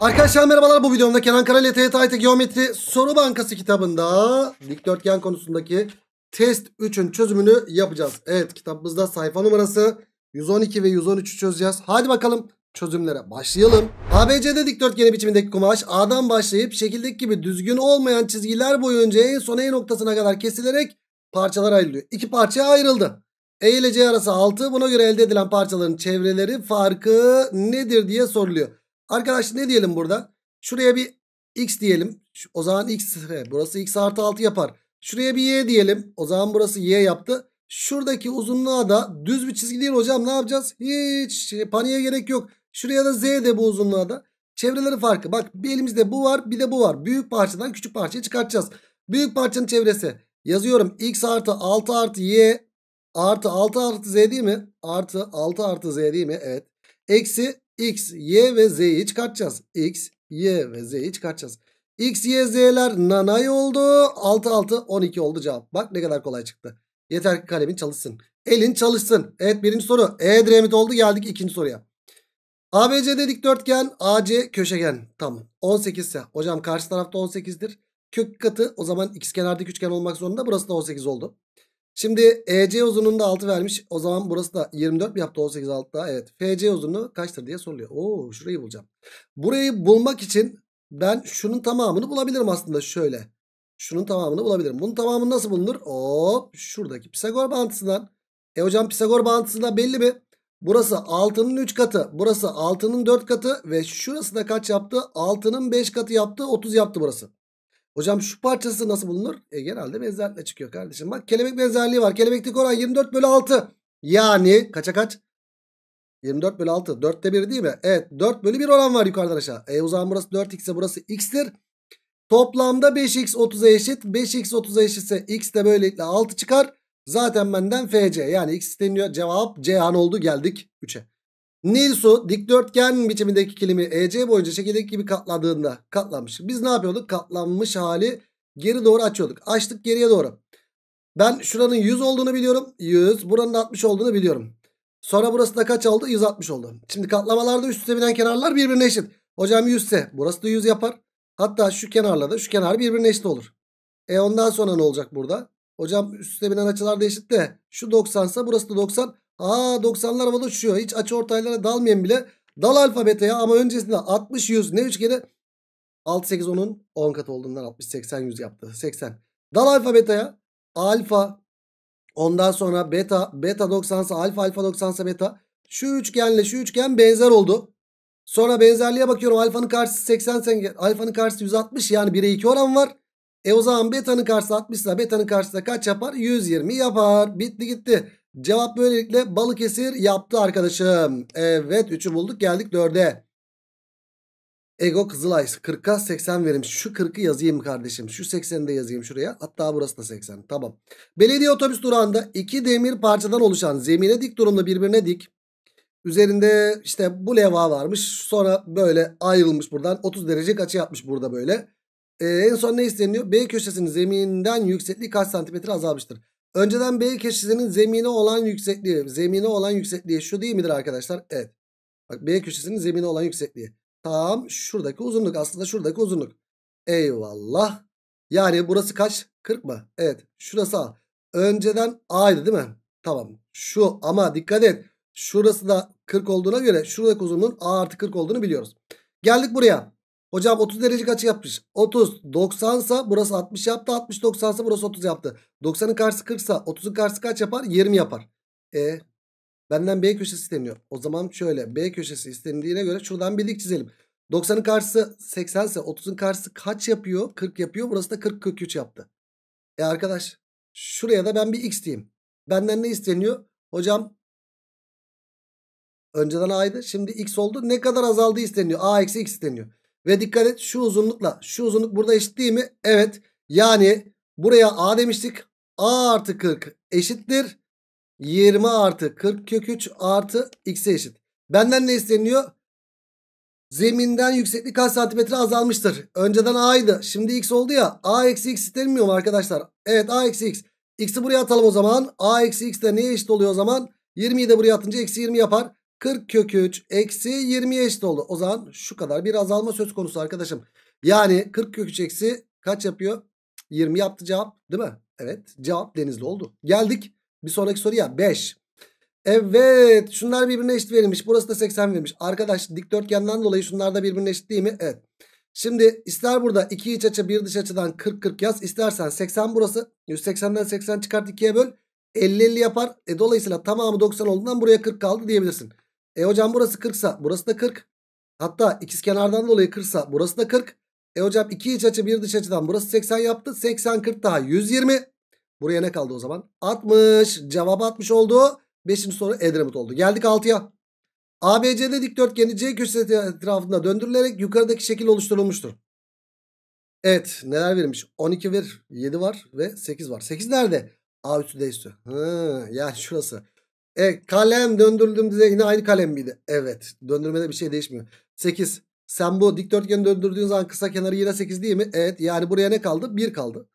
Arkadaşlar merhabalar bu videomda Kenan Karayla TYT Geometri Soru Bankası kitabında dikdörtgen konusundaki test 3'ün çözümünü yapacağız. Evet kitabımızda sayfa numarası 112 ve 113'ü çözeceğiz. Hadi bakalım çözümlere başlayalım. ABC'de dikdörtgeni biçimindeki kumaş A'dan başlayıp şekildeki gibi düzgün olmayan çizgiler boyunca en son E noktasına kadar kesilerek parçalar ayrılıyor. İki parçaya ayrıldı. E ile C arası 6 buna göre elde edilen parçaların çevreleri farkı nedir diye soruluyor. Arkadaş ne diyelim burada? Şuraya bir x diyelim. O zaman x burası x artı 6 yapar. Şuraya bir y diyelim. O zaman burası y yaptı. Şuradaki uzunluğa da düz bir çizgi değil hocam ne yapacağız? Hiç şey, paniğe gerek yok. Şuraya da z de bu uzunluğa da. Çevreleri farkı. Bak bir elimizde bu var bir de bu var. Büyük parçadan küçük parçayı çıkartacağız. Büyük parçanın çevresi. Yazıyorum x artı 6 artı y artı 6 artı z değil mi? Artı 6 artı z değil mi? Evet. Eksi X, Y ve Z'yi çıkartacağız. X, Y ve Z'yi çıkartacağız. X, Y, Z'ler nanay oldu. 6, 6, 12 oldu cevap. Bak ne kadar kolay çıktı. Yeter ki kalemin çalışsın. Elin çalışsın. Evet birinci soru. E dremit oldu. Geldik ikinci soruya. ABC ABC'de dikdörtgen, AC köşegen. Tamam. 18 ise. Hocam karşı tarafta 18'dir. Kök katı o zaman x kenarda üçgen olmak zorunda. Burası da 18 oldu. Şimdi EC da 6 vermiş. O zaman burası da 24 mi yaptı 18 6 daha? Evet. FC uzunluğu kaçtır diye soruluyor. Oo şurayı bulacağım. Burayı bulmak için ben şunun tamamını bulabilirim aslında şöyle. Şunun tamamını bulabilirim. Bunun tamamı nasıl bulunur? Hop şuradaki Pisagor bağıntısından. E hocam Pisagor bağıntısı da belli mi? Burası 6'nın 3 katı. Burası 6'nın 4 katı. Ve şurası da kaç yaptı? 6'nın 5 katı yaptı. 30 yaptı burası. Hocam şu parçası nasıl bulunur? E genelde benzerlikle çıkıyor kardeşim. Bak kelebek benzerliği var. Kelebeklik oran 24 bölü 6. Yani kaça kaç? 24 bölü 6. 4'te 1 değil mi? Evet 4 bölü 1 oran var yukarıdan aşağı. E o burası 4x ise burası x'tir. Toplamda 5x 30'a eşit. 5x 30'a eşitse x de böylelikle 6 çıkar. Zaten benden fc yani x isteniyor. Cevap Cihan oldu geldik 3'e. Nilsu dikdörtgen biçimindeki kilimi EC boyunca çekirdek gibi katladığında katlanmış. Biz ne yapıyorduk? Katlanmış hali geri doğru açıyorduk. Açtık geriye doğru. Ben şuranın 100 olduğunu biliyorum. 100. Buranın 60 olduğunu biliyorum. Sonra burası da kaç oldu? 160 oldu. Şimdi katlamalarda üst üste binen kenarlar birbirine eşit. Hocam 100 ise burası da 100 yapar. Hatta şu kenarla da şu kenar birbirine eşit olur. E ondan sonra ne olacak burada? Hocam üst üste binen açılar da eşit de şu 90 ise burası da 90. Aa 90'lar havada uçuyor. Hiç açı ortaylara dalmayan bile dal alfabete ya. Ama öncesinde 60 100 ne üçgeni? 6 8 10'un 10 katı olduğundan 60 80 100 yaptı. 80. Dal alfabete ya. Alfa ondan sonra beta beta 90 alfa alfa 90 beta. Şu üçgenle şu üçgen benzer oldu. Sonra benzerliğe bakıyorum. Alfanın karşısı 80 sen alfanın karşısı 160 yani 1'e 2 oran var. E o zaman beta'nın karşısı 60 ise beta'nın karşısı kaç yapar? 120 yapar. Bitti gitti. Cevap böylelikle Balıkesir yaptı arkadaşım. Evet 3'ü bulduk geldik 4'e. Ego Kızılay 40'a 80 verim. Şu 40'ı yazayım kardeşim. Şu 80'i de yazayım şuraya. Hatta burası da 80. Tamam. Belediye otobüs durağında iki demir parçadan oluşan zemine dik durumda birbirine dik. Üzerinde işte bu levha varmış. Sonra böyle ayrılmış buradan. 30 derece açı yapmış burada böyle. Ee, en son ne isteniyor? B köşesinin zeminden yüksekliği kaç santimetre azalmıştır? Önceden B köşesinin zemine olan yüksekliği. Zemine olan yüksekliği şu değil midir arkadaşlar? Evet. Bak B köşesinin zemine olan yüksekliği. Tam şuradaki uzunluk. Aslında şuradaki uzunluk. Eyvallah. Yani burası kaç? 40 mı? Evet. Şurası A. Önceden A'ydı değil mi? Tamam. Şu ama dikkat et. Şurası da 40 olduğuna göre şuradaki uzunluğun A artı 40 olduğunu biliyoruz. Geldik buraya. Hocam 30 derece kaç yapmış? 30 90 sa burası 60 yaptı. 60 90 sa burası 30 yaptı. 90'ın karşısı 40 sa 30'un karşısı kaç yapar? 20 yapar. E benden B köşesi isteniyor. O zaman şöyle B köşesi istendiğine göre şuradan birlik çizelim. 90'ın karşısı 80 ise 30'un karşısı kaç yapıyor? 40 yapıyor. Burası da 40 43 yaptı. E arkadaş şuraya da ben bir x diyeyim. Benden ne isteniyor? Hocam önceden a'ydı. Şimdi x oldu. Ne kadar azaldı isteniyor? a eksi x isteniyor. Ve dikkat et şu uzunlukla şu uzunluk burada eşit değil mi? Evet. Yani buraya A demiştik. A artı 40 eşittir. 20 artı 40 kök 3 artı x'e eşit. Benden ne isteniyor? Zeminden yükseklik kaç santimetre azalmıştır? Önceden a'ydı. Şimdi x oldu ya. a eksi x istemiyor mu arkadaşlar? Evet a eksi x. x'i buraya atalım o zaman. a eksi x de neye eşit oluyor o zaman? 20'yi de buraya atınca eksi 20 yapar. 40 kök 3 eksi 20'ye eşit oldu. O zaman şu kadar bir azalma söz konusu arkadaşım. Yani 40 kök 3 eksi kaç yapıyor? 20 yaptı cevap değil mi? Evet cevap denizli oldu. Geldik bir sonraki soruya 5. Evet şunlar birbirine eşit verilmiş. Burası da 80 verilmiş. Arkadaş dikdörtgenden dolayı şunlar da birbirine eşit değil mi? Evet. Şimdi ister burada 2 iç açı 1 dış açıdan 40-40 yaz. İstersen 80 burası. 180'den 80 çıkart 2'ye böl. 50-50 yapar. E, dolayısıyla tamamı 90 olduğundan buraya 40 kaldı diyebilirsin. E hocam burası 40 sa burası da 40. Hatta ikiz kenardan dolayı 40 sa burası da 40. E hocam iki iç açı bir dış açıdan burası 80 yaptı. 80 40 daha 120. Buraya ne kaldı o zaman? 60. Cevap 60 oldu. 5. soru Edremit oldu. Geldik 6'ya. ABC'de dikdörtgeni C köşesi etrafında döndürülerek yukarıdaki şekil oluşturulmuştur. Evet neler verilmiş? 12 ver 7 var ve 8 var. 8 nerede? A üstü D üstü. Hı, yani şurası. E, kalem döndürdüğümüzde yine aynı kalem miydi? Evet. Döndürmede bir şey değişmiyor. 8. Sen bu dikdörtgeni döndürdüğün zaman kısa kenarı yine 8 değil mi? Evet. Yani buraya ne kaldı? 1 kaldı.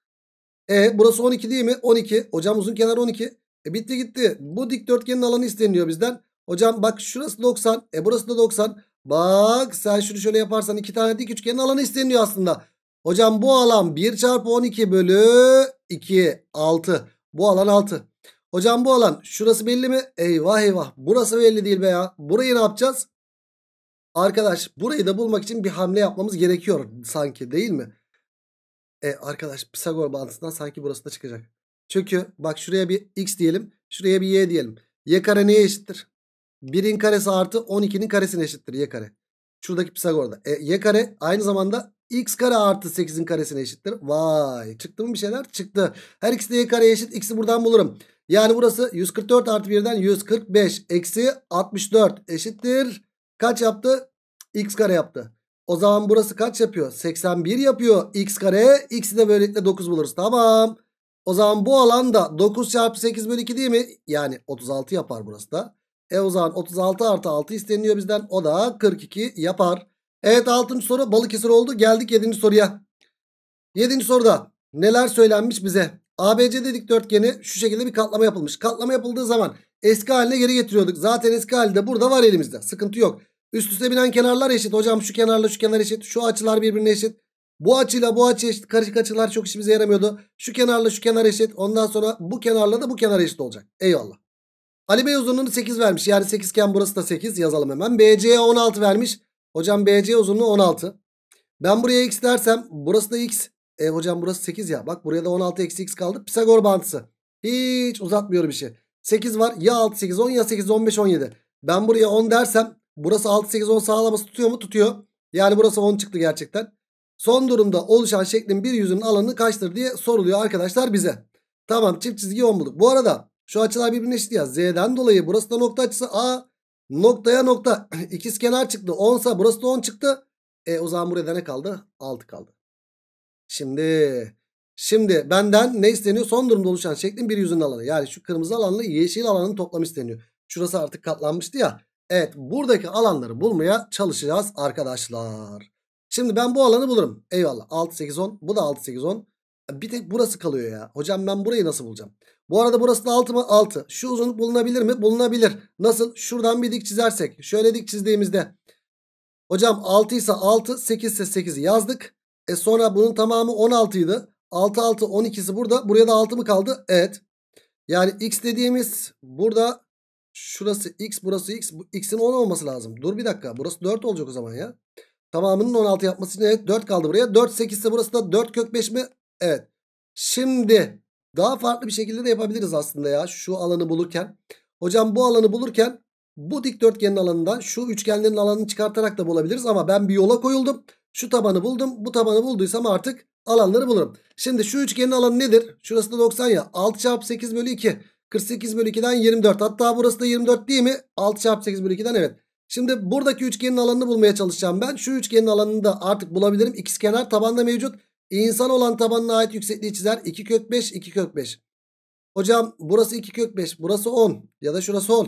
E burası 12 değil mi? 12. Hocam uzun kenar 12. E bitti gitti. Bu dikdörtgenin alanı isteniyor bizden. Hocam bak şurası 90. E burası da 90. Bak sen şunu şöyle yaparsan iki tane dik üçgenin alanı isteniyor aslında. Hocam bu alan 1 çarpı 12 bölü 2 6. Bu alan 6. Hocam bu alan şurası belli mi? Eyvah eyvah burası belli değil be ya. Burayı ne yapacağız? Arkadaş burayı da bulmak için bir hamle yapmamız gerekiyor sanki değil mi? E arkadaş Pisagor bağıntısından sanki burası da çıkacak. Çünkü bak şuraya bir x diyelim. Şuraya bir y diyelim. Y kare neye eşittir? 1'in karesi artı 12'nin karesine eşittir y kare. Şuradaki Pisagor'da. E, y kare aynı zamanda x kare artı 8'in karesine eşittir. Vay çıktı mı bir şeyler? Çıktı. Her ikisi de y kare eşit. X'i buradan bulurum. Yani burası 144 artı 1'den 145 eksi 64 eşittir. Kaç yaptı? X kare yaptı. O zaman burası kaç yapıyor? 81 yapıyor. X kare. X'i de böylelikle 9 buluruz. Tamam. O zaman bu alanda 9 çarpı 8 bölü 2 değil mi? Yani 36 yapar burası da. E o zaman 36 artı 6 isteniyor bizden. O da 42 yapar. Evet 6. soru Balıkesir oldu. Geldik 7. soruya. 7. soruda neler söylenmiş bize? ABCD dikdörtgeni şu şekilde bir katlama yapılmış. Katlama yapıldığı zaman eski haline geri getiriyorduk. Zaten eski halde burada var elimizde. Sıkıntı yok. Üst üste binen kenarlar eşit. Hocam şu kenarla şu kenar eşit. Şu açılar birbirine eşit. Bu açıyla bu açı eşit. Karışık açılar çok işimize yaramıyordu. Şu kenarla şu kenar eşit. Ondan sonra bu kenarla da bu kenar eşit olacak. Eyvallah. Ali Bey uzunluğunu 8 vermiş. Yani 8 iken burası da 8 yazalım hemen. BC'ye 16 vermiş. Hocam BC uzunluğu 16. Ben buraya x dersem burası da x. E hocam burası 8 ya. Bak buraya da 16 eksi x kaldı. Pisagor bantısı. Hiç uzatmıyorum işi. 8 var. Ya 6 8 10 ya 8 15 17. Ben buraya 10 dersem burası 6 8 10 sağlaması tutuyor mu? Tutuyor. Yani burası 10 çıktı gerçekten. Son durumda oluşan şeklin bir yüzünün alanı kaçtır diye soruluyor arkadaşlar bize. Tamam çift çizgi 10 bulduk. Bu arada şu açılar birbirine eşit ya. Z'den dolayı burası da nokta açısı A noktaya nokta ikiz kenar çıktı. 10 burası da 10 çıktı. E o zaman buraya ne kaldı? 6 kaldı. Şimdi şimdi benden ne isteniyor? Son durumda oluşan şeklin bir yüzünün alanı. Yani şu kırmızı alanla yeşil alanın toplamı isteniyor. Şurası artık katlanmıştı ya. Evet buradaki alanları bulmaya çalışacağız arkadaşlar. Şimdi ben bu alanı bulurum. Eyvallah 6 8 10 bu da 6 8 10. Bir tek burası kalıyor ya. Hocam ben burayı nasıl bulacağım? Bu arada burası da 6 mı? 6. Şu uzunluk bulunabilir mi? Bulunabilir. Nasıl? Şuradan bir dik çizersek. Şöyle dik çizdiğimizde. Hocam 6 ise 6, 8 ise 8'i yazdık. E sonra bunun tamamı 16 idi. 6 6 12'si burada. Buraya da 6 mı kaldı? Evet. Yani x dediğimiz burada şurası x burası x. Bu x'in 10 olması lazım. Dur bir dakika. Burası 4 olacak o zaman ya. Tamamının 16 yapması için evet 4 kaldı buraya. 4 8 ise burası da 4 kök 5 mi? Evet. Şimdi daha farklı bir şekilde de yapabiliriz aslında ya şu alanı bulurken. Hocam bu alanı bulurken bu dikdörtgenin alanından şu üçgenlerin alanını çıkartarak da bulabiliriz ama ben bir yola koyuldum. Şu tabanı buldum. Bu tabanı bulduysam artık alanları bulurum. Şimdi şu üçgenin alanı nedir? Şurası da 90 ya. 6 çarpı 8 bölü 2. 48 bölü 2'den 24. Hatta burası da 24 değil mi? 6 çarpı 8 bölü 2'den evet. Şimdi buradaki üçgenin alanını bulmaya çalışacağım ben. Şu üçgenin alanını da artık bulabilirim. İkizkenar tabanda mevcut. İnsan olan tabanına ait yüksekliği çizer. 2 kök 5, 2 kök 5. Hocam burası 2 kök 5, burası 10 ya da şurası 10.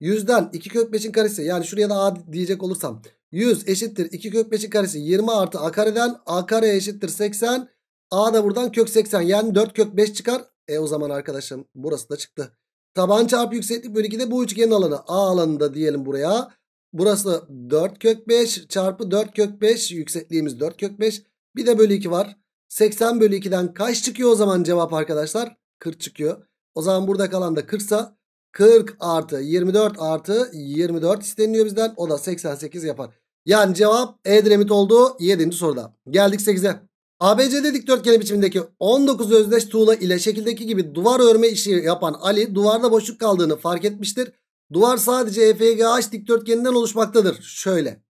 Yüzden 2 kök 5'in karesi yani şuraya da A diyecek olursam 100 eşittir 2 kök 5'in karesi 20 artı a kareden a kare eşittir 80. A da buradan kök 80 yani 4 kök 5 çıkar. E o zaman arkadaşım burası da çıktı. Taban çarpı yükseklik bölü 2'de bu üçgenin alanı. A alanında diyelim buraya. Burası 4 kök 5 çarpı 4 kök 5 yüksekliğimiz 4 kök 5. Bir de bölü 2 var. 80 bölü 2'den kaç çıkıyor o zaman cevap arkadaşlar? 40 çıkıyor. O zaman burada kalan da 40 sa 40 artı 24 artı 24 isteniliyor bizden. O da 88 yapar. Yani cevap Edremit oldu 7. soruda. Geldik 8'e. ABCD dikdörtgeni biçimindeki 19 özdeş tuğla ile şekildeki gibi duvar örme işi yapan Ali duvarda boşluk kaldığını fark etmiştir. Duvar sadece EFGH dikdörtgeninden oluşmaktadır. Şöyle.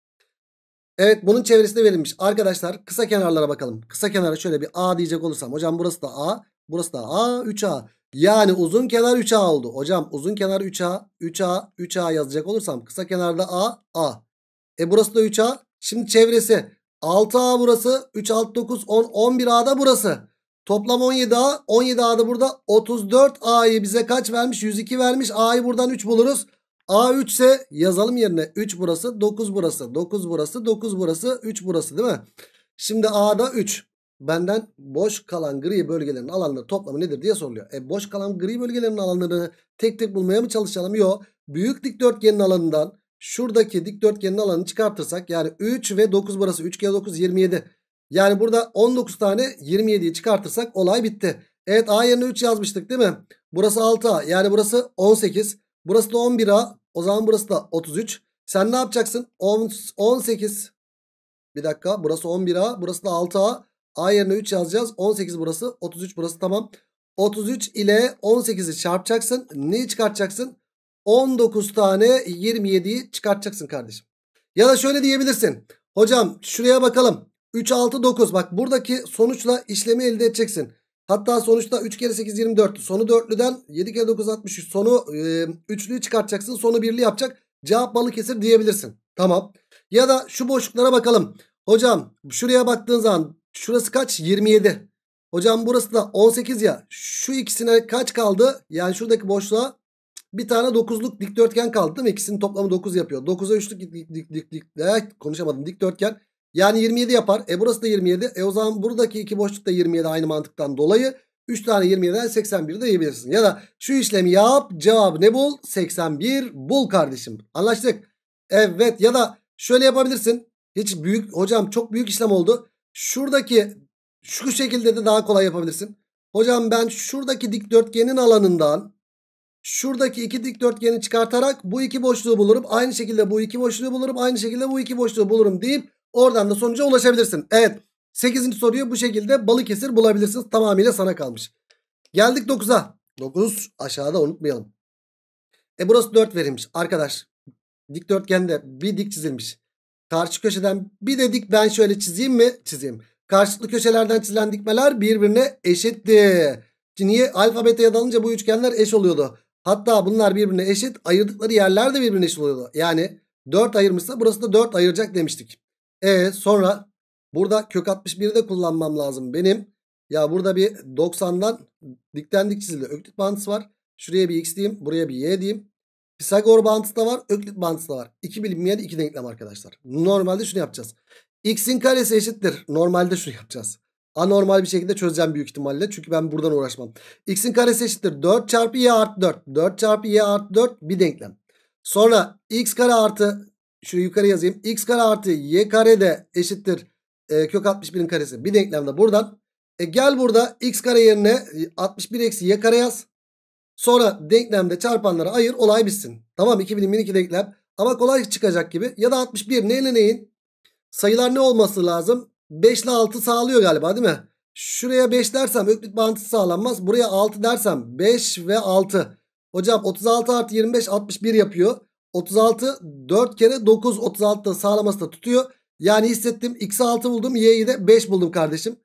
Evet bunun çevresinde verilmiş. Arkadaşlar kısa kenarlara bakalım. Kısa kenara şöyle bir A diyecek olursam. Hocam burası da A. Burası da A. 3A. Yani uzun kenar 3A oldu. Hocam uzun kenar 3A. 3A. 3A yazacak olursam. Kısa kenarda A. A. E burası da 3A. Şimdi çevresi 6A burası. 3, 6, 9, 10, 11A da burası. Toplam 17A. 17A da burada. 34A'yı bize kaç vermiş? 102 vermiş. A'yı buradan 3 buluruz. A 3 ise yazalım yerine. 3 burası, 9 burası, 9 burası, 9 burası, 3 burası değil mi? Şimdi A'da 3. Benden boş kalan gri bölgelerin alanları toplamı nedir diye soruluyor. E boş kalan gri bölgelerin alanlarını tek tek bulmaya mı çalışalım? Yok. Büyük dikdörtgenin alanından şuradaki dikdörtgenin alanını çıkartırsak yani 3 ve 9 burası 3 kere 9 27. Yani burada 19 tane 27'yi çıkartırsak olay bitti. Evet A yerine 3 yazmıştık değil mi? Burası 6A yani burası 18. Burası da 11A o zaman burası da 33. Sen ne yapacaksın? 10, 18 bir dakika burası 11A burası da 6A. A yerine 3 yazacağız. 18 burası 33 burası tamam. 33 ile 18'i çarpacaksın. Neyi çıkartacaksın? 19 tane 27'yi çıkartacaksın kardeşim. Ya da şöyle diyebilirsin. Hocam şuraya bakalım. 3 6 9 bak buradaki sonuçla işlemi elde edeceksin. Hatta sonuçta 3 kere 8 24. Sonu 4'lüden 7 kere 9 63. Sonu e, 3'lüyü çıkartacaksın. Sonu 1'li yapacak. Cevap balı kesir diyebilirsin. Tamam. Ya da şu boşluklara bakalım. Hocam şuraya baktığın zaman şurası kaç? 27. Hocam burası da 18 ya. Şu ikisine kaç kaldı? Yani şuradaki boşluğa bir tane 9'luk dikdörtgen kaldı değil mi? İkisinin toplamı 9 yapıyor. 9'a 3'lük dik, dik, dik, dik, dik, eh, konuşamadım dikdörtgen. Yani 27 yapar. E burası da 27. E o zaman buradaki iki boşluk da 27 aynı mantıktan dolayı. 3 tane 27'den 81'i de yiyebilirsin. Ya da şu işlemi yap cevabı ne bul? 81 bul kardeşim. Anlaştık. Evet ya da şöyle yapabilirsin. Hiç büyük hocam çok büyük işlem oldu. Şuradaki şu şekilde de daha kolay yapabilirsin. Hocam ben şuradaki dikdörtgenin alanından Şuradaki iki dikdörtgeni çıkartarak bu iki boşluğu bulurum. Aynı şekilde bu iki boşluğu bulurum. Aynı şekilde bu iki boşluğu bulurum deyip oradan da sonuca ulaşabilirsin. Evet sekizinci soruyu bu şekilde Balıkesir bulabilirsiniz. Tamamıyla sana kalmış. Geldik dokuza dokuz aşağıda unutmayalım. E burası dört verilmiş arkadaş. Dikdörtgende bir dik çizilmiş. Karşı köşeden bir de dik ben şöyle çizeyim mi? Çizeyim. Karşılıklı köşelerden çizilen dikmeler birbirine eşitti. Niye? alfabete beta'ya dalınca bu üçgenler eş oluyordu. Hatta bunlar birbirine eşit. Ayırdıkları yerler de birbirine eşit oluyordu. Yani 4 ayırmışsa burası da 4 ayıracak demiştik. E sonra burada kök 61'i de kullanmam lazım benim. Ya burada bir 90'dan dikten dik çizildi. Öklit bağıntısı var. Şuraya bir x diyeyim. Buraya bir y diyeyim. Pisagor bantısı da var. Öklit bantısı da var. 2 bilinmeyen 2 denklem arkadaşlar. Normalde şunu yapacağız. x'in karesi eşittir. Normalde şunu yapacağız. Anormal bir şekilde çözeceğim büyük ihtimalle. Çünkü ben buradan uğraşmam. X'in karesi eşittir 4 çarpı y artı 4. 4 çarpı y artı 4 bir denklem. Sonra x kare artı şu yukarı yazayım. x kare artı y kare de eşittir e, kök 61'in karesi. Bir denklemde buradan. E, gel burada x kare yerine 61 eksi y kare yaz. Sonra denklemde çarpanları ayır olay bitsin. Tamam 2022 denklem ama kolay çıkacak gibi. Ya da 61 neyle neyin? Sayılar ne olması lazım? 5 ile 6 sağlıyor galiba değil mi? Şuraya 5 dersem öklit bağıntısı sağlanmaz. Buraya 6 dersem 5 ve 6. Hocam 36 artı 25 61 yapıyor. 36 4 kere 9 36 da sağlaması da tutuyor. Yani hissettim x'i 6 buldum y'yi de 5 buldum kardeşim.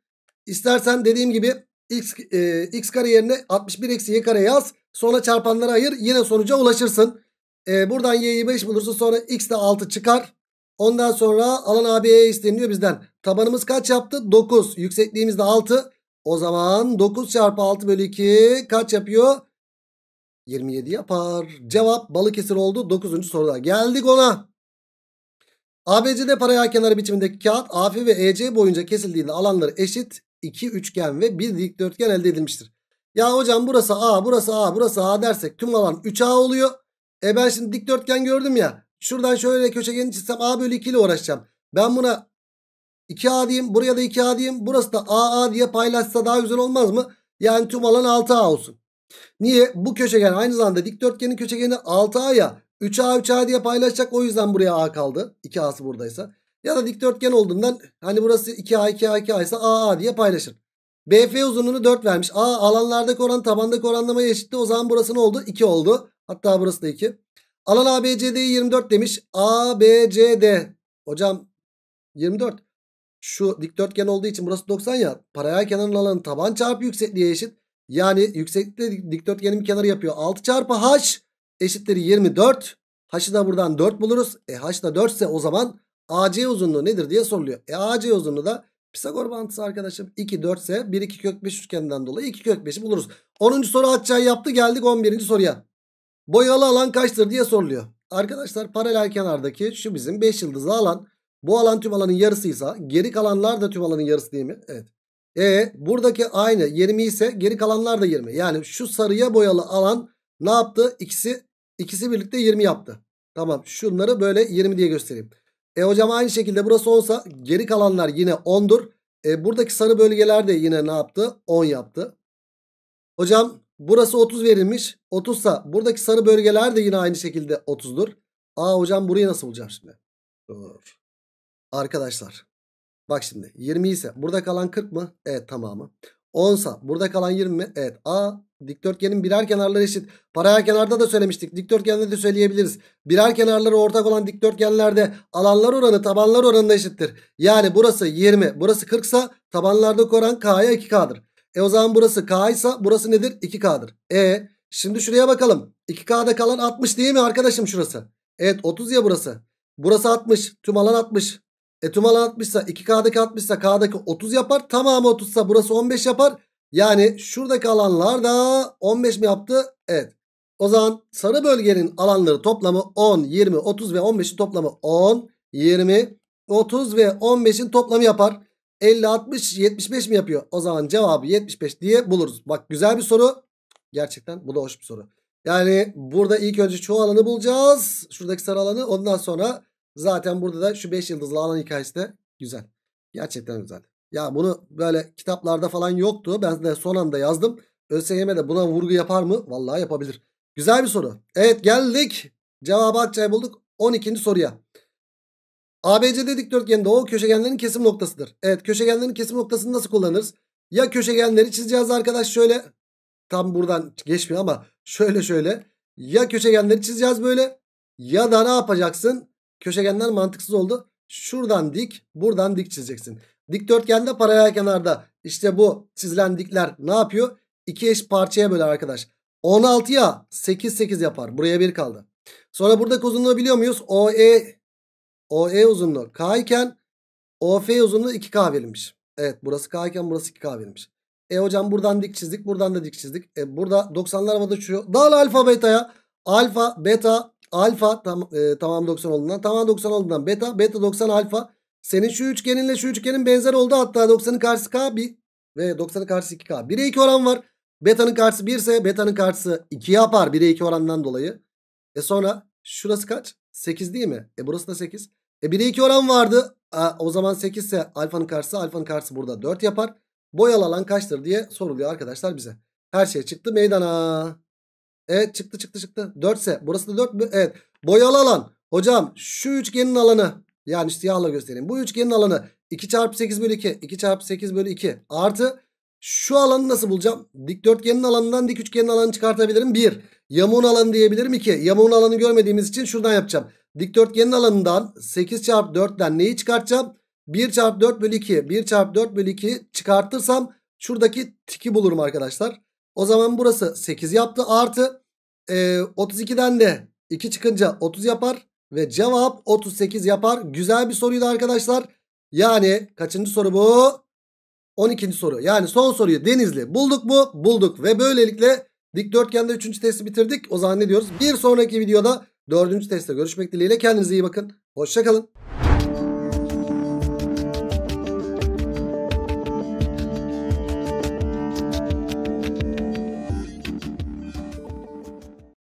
İstersen dediğim gibi x, e, x kare yerine 61 eksi y kare yaz. Sonra çarpanlara ayır yine sonuca ulaşırsın. E, buradan y'yi 5 bulursun sonra x de 6 çıkar. Ondan sonra alan AB'ye isteniliyor bizden. Tabanımız kaç yaptı? 9. Yüksekliğimiz de 6. O zaman 9 çarpı 6 bölü 2 kaç yapıyor? 27 yapar. Cevap Balıkesir oldu. 9. soruda. Geldik ona. ABC'de paraya kenarı biçimindeki kağıt AF ve EC boyunca kesildiğinde alanları eşit 2 üçgen ve 1 dikdörtgen elde edilmiştir. Ya hocam burası A, burası A, burası A dersek tüm alan 3A oluyor. E ben şimdi dikdörtgen gördüm ya. Şuradan şöyle köşegeni çizsem A bölü 2 ile uğraşacağım. Ben buna 2A diyeyim. Buraya da 2A diyeyim. Burası da AA diye paylaşsa daha güzel olmaz mı? Yani tüm alan 6A olsun. Niye? Bu köşegen aynı zamanda dikdörtgenin köşegeni 6A ya. 3A 3A diye paylaşacak. O yüzden buraya A kaldı. 2A'sı buradaysa. Ya da dikdörtgen olduğundan hani burası 2A 2A 2A ise AA diye paylaşır. BF uzunluğunu 4 vermiş. A alanlardaki oran tabandaki oranlamaya eşitti. O zaman burası ne oldu? 2 oldu. Hatta burası da 2. Alan ABCD'yi 24 demiş. ABCD. Hocam 24. Şu dikdörtgen olduğu için burası 90 ya. Paralel kenarın alanı taban çarpı yüksekliğe eşit. Yani yükseklikte dikdörtgenin kenarı yapıyor. 6 çarpı h eşittir 24. H'ı da buradan 4 buluruz. E h da 4 ise o zaman AC uzunluğu nedir diye soruluyor. E AC uzunluğu da Pisagor mantısı arkadaşım 2 4 ise 1 2 kök 5 üçgeninden dolayı 2 kök 5'i buluruz. 10. soru açacağı yaptı geldik 11. soruya boyalı alan kaçtır diye soruluyor. Arkadaşlar paralel kenardaki şu bizim 5 yıldızlı alan. Bu alan tüm alanın yarısıysa geri kalanlar da tüm alanın yarısı değil mi? Evet. E buradaki aynı 20 ise geri kalanlar da 20. Yani şu sarıya boyalı alan ne yaptı? İkisi ikisi birlikte 20 yaptı. Tamam şunları böyle 20 diye göstereyim. E hocam aynı şekilde burası 10'sa geri kalanlar yine 10'dur. E buradaki sarı bölgeler de yine ne yaptı? 10 yaptı. Hocam Burası 30 verilmiş. 30 sa buradaki sarı bölgeler de yine aynı şekilde 30'dur. Aa hocam burayı nasıl bulacağım şimdi? Dur. Arkadaşlar. Bak şimdi 20 ise burada kalan 40 mı? Evet tamamı. 10 sa burada kalan 20 mi? Evet. A dikdörtgenin birer kenarları eşit. Paralel kenarda da söylemiştik. Dikdörtgende de söyleyebiliriz. Birer kenarları ortak olan dikdörtgenlerde alanlar oranı tabanlar oranında eşittir. Yani burası 20 burası 40 sa tabanlardaki oran K'ya 2K'dır. E o zaman burası K ise burası nedir? 2K'dır. E şimdi şuraya bakalım. 2K'da kalan 60 değil mi arkadaşım şurası? Evet 30 ya burası. Burası 60. Tüm alan 60. E tüm alan 60 ise 2K'daki 60 ise K'daki 30 yapar. Tamamı 30 ise burası 15 yapar. Yani şuradaki alanlar da 15 mi yaptı? Evet. O zaman sarı bölgenin alanları toplamı 10, 20, 30 ve 15'in toplamı 10, 20, 30 ve 15'in toplamı yapar. 50, 60, 75 mi yapıyor? O zaman cevabı 75 diye buluruz. Bak güzel bir soru. Gerçekten bu da hoş bir soru. Yani burada ilk önce çoğu alanı bulacağız. Şuradaki sarı alanı. Ondan sonra zaten burada da şu 5 yıldızlı alan hikayesi de güzel. Gerçekten güzel. Ya bunu böyle kitaplarda falan yoktu. Ben de son anda yazdım. ÖSYM de buna vurgu yapar mı? Vallahi yapabilir. Güzel bir soru. Evet geldik. Cevabı Akçay bulduk. 12. soruya. ABCD dikdörtgeninde o köşegenlerin kesim noktasıdır. Evet köşegenlerin kesim noktasını nasıl kullanırız? Ya köşegenleri çizeceğiz arkadaş şöyle. Tam buradan geçmiyor ama şöyle şöyle. Ya köşegenleri çizeceğiz böyle. Ya da ne yapacaksın? Köşegenler mantıksız oldu. Şuradan dik buradan dik çizeceksin. Dikdörtgende paralel kenarda işte bu çizilen dikler ne yapıyor? İki eş parçaya böler arkadaş. 16'ya 8 8 yapar. Buraya 1 kaldı. Sonra buradaki uzunluğu biliyor muyuz? OE OE uzunluğu K iken OF uzunluğu 2K verilmiş. Evet burası K iken burası 2K verilmiş. E hocam buradan dik çizdik. Buradan da dik çizdik. E burada 90'lar havada uçuyor. Dal alfa beta ya Alfa beta alfa tam, e, tamam 90 olduğundan. Tamam 90 olduğundan beta. Beta 90 alfa. Senin şu üçgeninle şu üçgenin benzer oldu. Hatta 90'ın karşısı K bir ve 90'ın karşısı 2K. 1'e 2 oran var. Beta'nın karşısı 1 ise beta'nın karşısı 2 yapar. 1'e 2 orandan dolayı. E sonra şurası kaç? 8 değil mi? E burası da 8. E 1'e 2 oran vardı. A, o zaman 8 ise alfanın karşısı alfanın karşısı burada 4 yapar. Boyalı alan kaçtır diye soruluyor arkadaşlar bize. Her şey çıktı meydana. Evet çıktı çıktı çıktı. 4 ise burası da 4 mü? Evet. Boyalı alan. Hocam şu üçgenin alanı yani siyahla göstereyim. Bu üçgenin alanı 2 çarpı 8 bölü 2. 2 çarpı 8 bölü 2 artı şu alanı nasıl bulacağım? Dikdörtgenin alanından dik üçgenin alanını çıkartabilirim. 1. Yamuğun alanı diyebilirim. 2. Yamuğun alanı görmediğimiz için şuradan yapacağım. Dikdörtgenin alanından 8 çarpı 4'ten neyi çıkartacağım? 1 çarpı 4 bölü 2. 1 çarpı 4 bölü 2 çıkartırsam şuradaki tiki bulurum arkadaşlar. O zaman burası 8 yaptı. Artı e, 32'den de 2 çıkınca 30 yapar. Ve cevap 38 yapar. Güzel bir soruydu arkadaşlar. Yani kaçıncı soru bu? 12. soru. Yani son soruyu Denizli bulduk mu? Bulduk. Ve böylelikle dikdörtgende 3. testi bitirdik. O zaman ne diyoruz? Bir sonraki videoda Dördüncü testte görüşmek dileğiyle kendinize iyi bakın. Hoşçakalın.